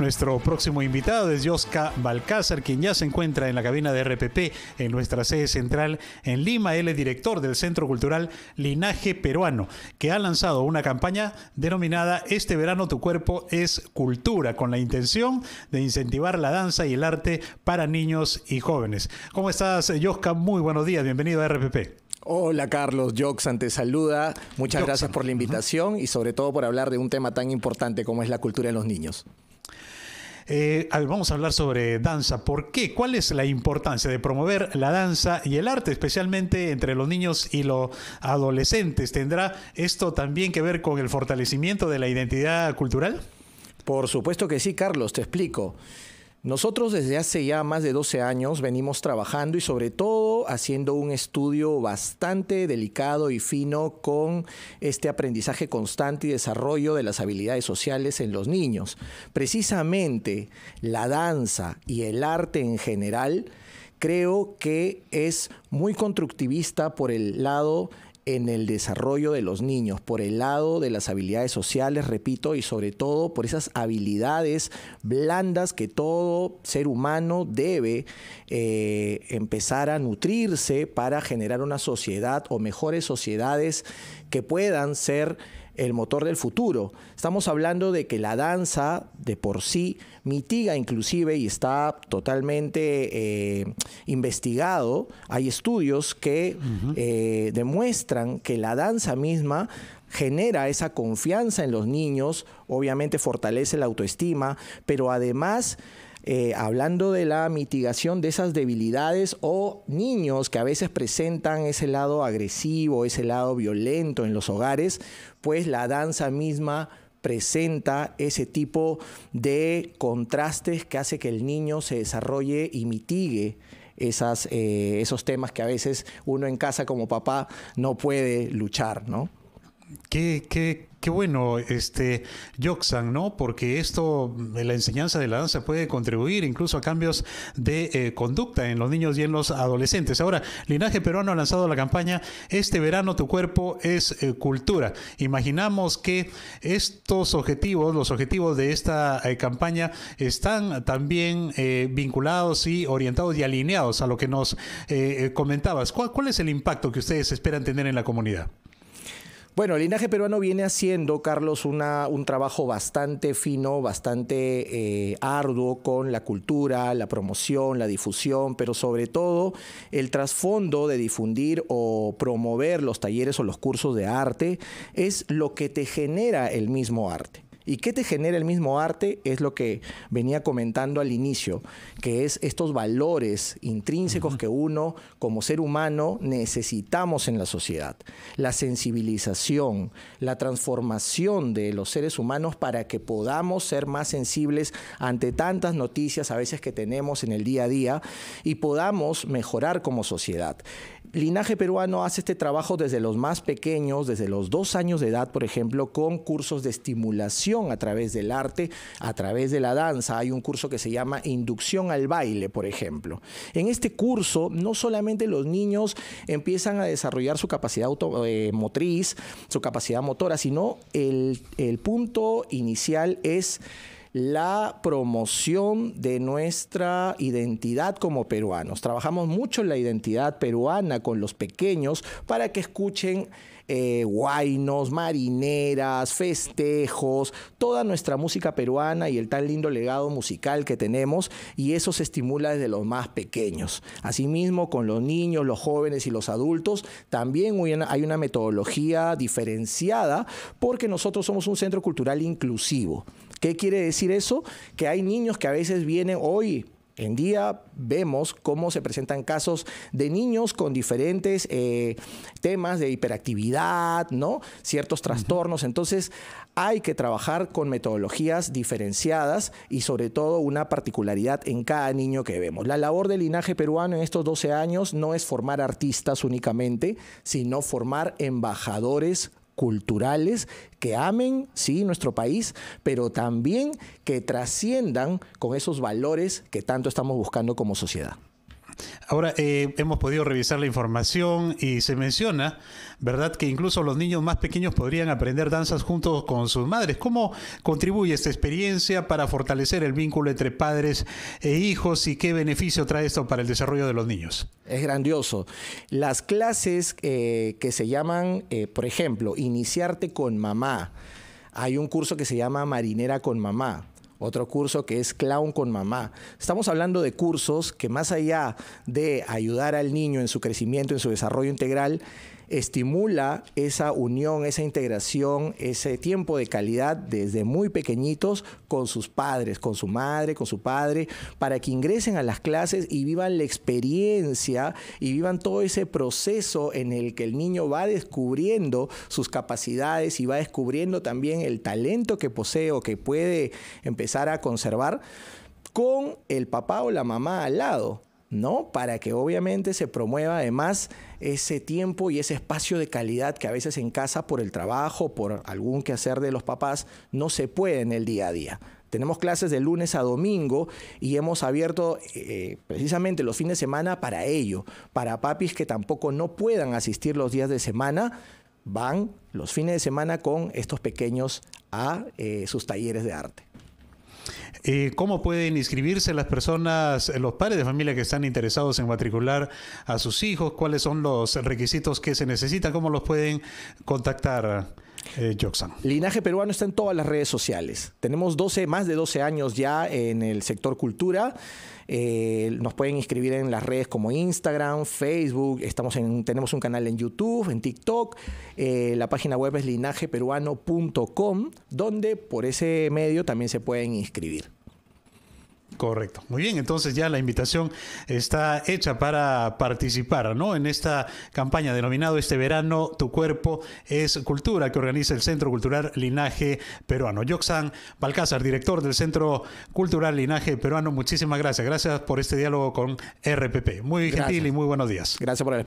Nuestro próximo invitado es Yosca Balcázar, quien ya se encuentra en la cabina de RPP en nuestra sede central en Lima. Él es director del Centro Cultural Linaje Peruano, que ha lanzado una campaña denominada Este verano tu cuerpo es cultura, con la intención de incentivar la danza y el arte para niños y jóvenes. ¿Cómo estás, Yosca? Muy buenos días, bienvenido a RPP. Hola Carlos, Joxan te saluda. Muchas gracias por la invitación y sobre todo por hablar de un tema tan importante como es la cultura en los niños. Eh, vamos a hablar sobre danza. ¿Por qué? ¿Cuál es la importancia de promover la danza y el arte, especialmente entre los niños y los adolescentes? ¿Tendrá esto también que ver con el fortalecimiento de la identidad cultural? Por supuesto que sí, Carlos, te explico. Nosotros desde hace ya más de 12 años venimos trabajando y sobre todo haciendo un estudio bastante delicado y fino con este aprendizaje constante y desarrollo de las habilidades sociales en los niños. Precisamente la danza y el arte en general creo que es muy constructivista por el lado en el desarrollo de los niños, por el lado de las habilidades sociales, repito, y sobre todo por esas habilidades blandas que todo ser humano debe eh, empezar a nutrirse para generar una sociedad o mejores sociedades que puedan ser el motor del futuro. Estamos hablando de que la danza de por sí mitiga inclusive y está totalmente eh, investigado. Hay estudios que eh, demuestran que la danza misma genera esa confianza en los niños, obviamente fortalece la autoestima, pero además eh, hablando de la mitigación de esas debilidades o niños que a veces presentan ese lado agresivo, ese lado violento en los hogares, pues la danza misma presenta ese tipo de contrastes que hace que el niño se desarrolle y mitigue esas, eh, esos temas que a veces uno en casa como papá no puede luchar, ¿no? qué, qué bueno, este, Yoxan, ¿no? Porque esto, la enseñanza de la danza puede contribuir incluso a cambios de eh, conducta en los niños y en los adolescentes. Ahora, Linaje Peruano ha lanzado la campaña Este verano tu cuerpo es eh, cultura. Imaginamos que estos objetivos, los objetivos de esta eh, campaña, están también vinculados y orientados y alineados a lo que nos comentabas. ¿Cuál es el impacto que ustedes esperan tener en la comunidad? Bueno, el linaje peruano viene haciendo, Carlos, un trabajo bastante fino, bastante eh, arduo con la cultura, la promoción, la difusión, pero sobre todo el trasfondo de difundir o promover los talleres o los cursos de arte es lo que te genera el mismo arte. ¿Y qué te genera el mismo arte? Es lo que venía comentando al inicio, que es estos valores intrínsecos que uno como ser humano necesitamos en la sociedad. La sensibilización, la transformación de los seres humanos para que podamos ser más sensibles ante tantas noticias a veces que tenemos en el día a día y podamos mejorar como sociedad. Linaje Peruano hace este trabajo desde los más pequeños, desde los dos años de edad, por ejemplo, con cursos de estimulación a través del arte, a través de la danza. Hay un curso que se llama Inducción al baile, por ejemplo. En este curso no solamente los niños empiezan a desarrollar su capacidad automotriz, eh, su capacidad motora, sino el, punto inicial es la promoción de nuestra identidad como peruanos. Trabajamos mucho en la identidad peruana con los pequeños para que escuchen eh, marineras, festejos, toda nuestra música peruana y el tan lindo legado musical que tenemos y eso se estimula desde los más pequeños. Asimismo, con los niños, los jóvenes y los adultos, también hay una metodología diferenciada porque nosotros somos un centro cultural inclusivo. ¿Qué quiere decir eso? Que hay niños que a veces vienen hoy en día vemos cómo se presentan casos de niños con diferentes eh, temas de hiperactividad, ¿no? Ciertos trastornos. Entonces, hay que trabajar con metodologías diferenciadas y sobre todo una particularidad en cada niño que vemos. La labor del linaje peruano en estos 12 años no es formar artistas únicamente, sino formar embajadores culturales que amen, sí, nuestro país, pero también que trasciendan con esos valores que tanto estamos buscando como sociedad. Ahora, eh, hemos podido revisar la información y se menciona, ¿verdad?, que incluso los niños más pequeños podrían aprender danzas juntos con sus madres. ¿Cómo contribuye esta experiencia para fortalecer el vínculo entre padres e hijos y qué beneficio trae esto para el desarrollo de los niños? Es grandioso. Las clases eh, que se llaman, eh, por ejemplo, iniciarte con mamá. Hay un curso que se llama Marinera con mamá otro curso que es Clown con Mamá. Estamos hablando de cursos que más allá de ayudar al niño en su crecimiento, en su desarrollo integral, estimula esa unión, esa integración, ese tiempo de calidad desde muy pequeñitos con sus padres, con su madre, con su padre, para que ingresen a las clases y vivan la experiencia y vivan todo ese proceso en el que el niño va descubriendo sus capacidades y va descubriendo también el talento que posee o que puede empezar a conservar con el papá o la mamá al lado. ¿no? Para que obviamente se promueva además ese tiempo y ese espacio de calidad que a veces en casa por el trabajo, por algún quehacer de los papás, no se puede en el día a día. Tenemos clases de lunes a domingo y hemos abierto eh, eh, precisamente los fines de semana para ello, para papis que tampoco no puedan asistir los días de semana, van los fines de semana con estos pequeños a eh, sus talleres de arte. Eh, ¿Cómo pueden inscribirse las personas, eh, los padres de familia que están interesados en matricular a sus hijos? ¿Cuáles son los requisitos que se necesitan? ¿Cómo los pueden contactar? Eh, Linaje Peruano está en todas las redes sociales. Tenemos 12, más de 12 años ya en el sector cultura. Eh, nos pueden inscribir en las redes como Instagram, Facebook, estamos en, tenemos un canal en YouTube, en TikTok. la página web es linajeperuano.com, donde por ese medio también se pueden inscribir. Correcto. Muy bien, entonces ya la invitación está hecha para participar ¿no? en esta campaña denominado Este verano tu cuerpo es cultura que organiza el Centro Cultural Linaje Peruano. Yoxan Balcázar, director del Centro Cultural Linaje Peruano, muchísimas gracias. Gracias por este diálogo con RPP. Muy gentil y muy buenos días. Gracias por el